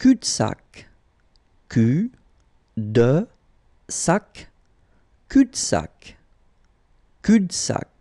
cul-de-sac, cul, de, sac, cul-de-sac, cul-de-sac.